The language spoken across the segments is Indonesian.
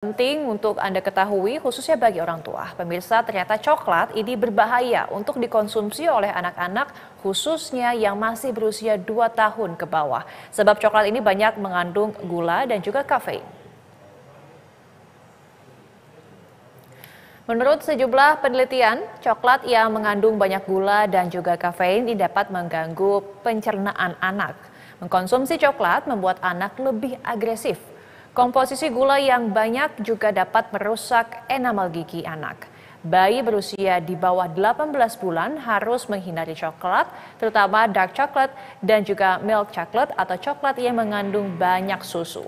Penting untuk Anda ketahui, khususnya bagi orang tua. Pemirsa, ternyata coklat ini berbahaya untuk dikonsumsi oleh anak-anak, khususnya yang masih berusia 2 tahun ke bawah. Sebab coklat ini banyak mengandung gula dan juga kafein. Menurut sejumlah penelitian, coklat yang mengandung banyak gula dan juga kafein ini dapat mengganggu pencernaan anak. Mengkonsumsi coklat membuat anak lebih agresif Komposisi gula yang banyak juga dapat merusak enamel gigi anak. Bayi berusia di bawah 18 bulan harus menghindari coklat, terutama dark coklat dan juga milk coklat atau coklat yang mengandung banyak susu.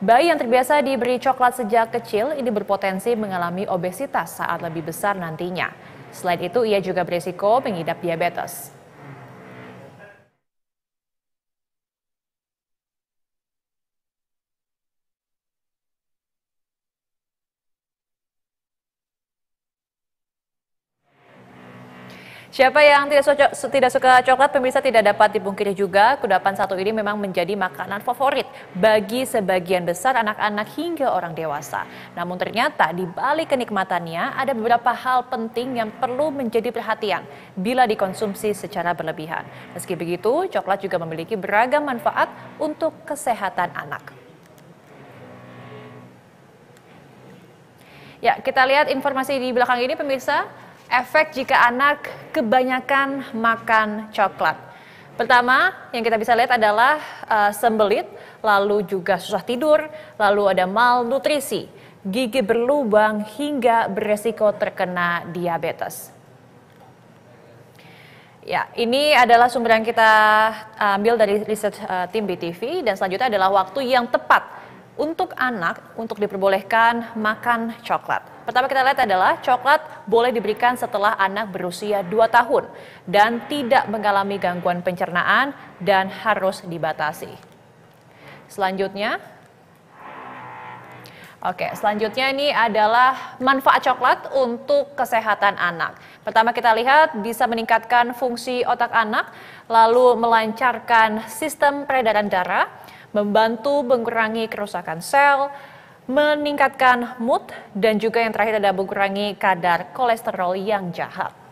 Bayi yang terbiasa diberi coklat sejak kecil ini berpotensi mengalami obesitas saat lebih besar nantinya. Selain itu, ia juga berisiko mengidap diabetes. Siapa yang tidak suka, tidak suka coklat, pemirsa tidak dapat dipungkiri juga, kudapan satu ini memang menjadi makanan favorit bagi sebagian besar anak-anak hingga orang dewasa. Namun ternyata di balik kenikmatannya ada beberapa hal penting yang perlu menjadi perhatian bila dikonsumsi secara berlebihan. Meski begitu, coklat juga memiliki beragam manfaat untuk kesehatan anak. Ya, kita lihat informasi di belakang ini pemirsa. Efek jika anak kebanyakan makan coklat. Pertama, yang kita bisa lihat adalah uh, sembelit, lalu juga susah tidur, lalu ada malnutrisi, gigi berlubang hingga beresiko terkena diabetes. Ya, ini adalah sumber yang kita eh, ambil dari riset uh, tim BTV dan selanjutnya adalah waktu yang tepat untuk anak untuk diperbolehkan makan coklat. Pertama kita lihat adalah coklat boleh diberikan setelah anak berusia 2 tahun dan tidak mengalami gangguan pencernaan dan harus dibatasi. Selanjutnya, Oke, selanjutnya ini adalah manfaat coklat untuk kesehatan anak. Pertama kita lihat bisa meningkatkan fungsi otak anak, lalu melancarkan sistem peredaran darah, membantu mengurangi kerusakan sel, meningkatkan mood, dan juga yang terakhir ada mengurangi kadar kolesterol yang jahat.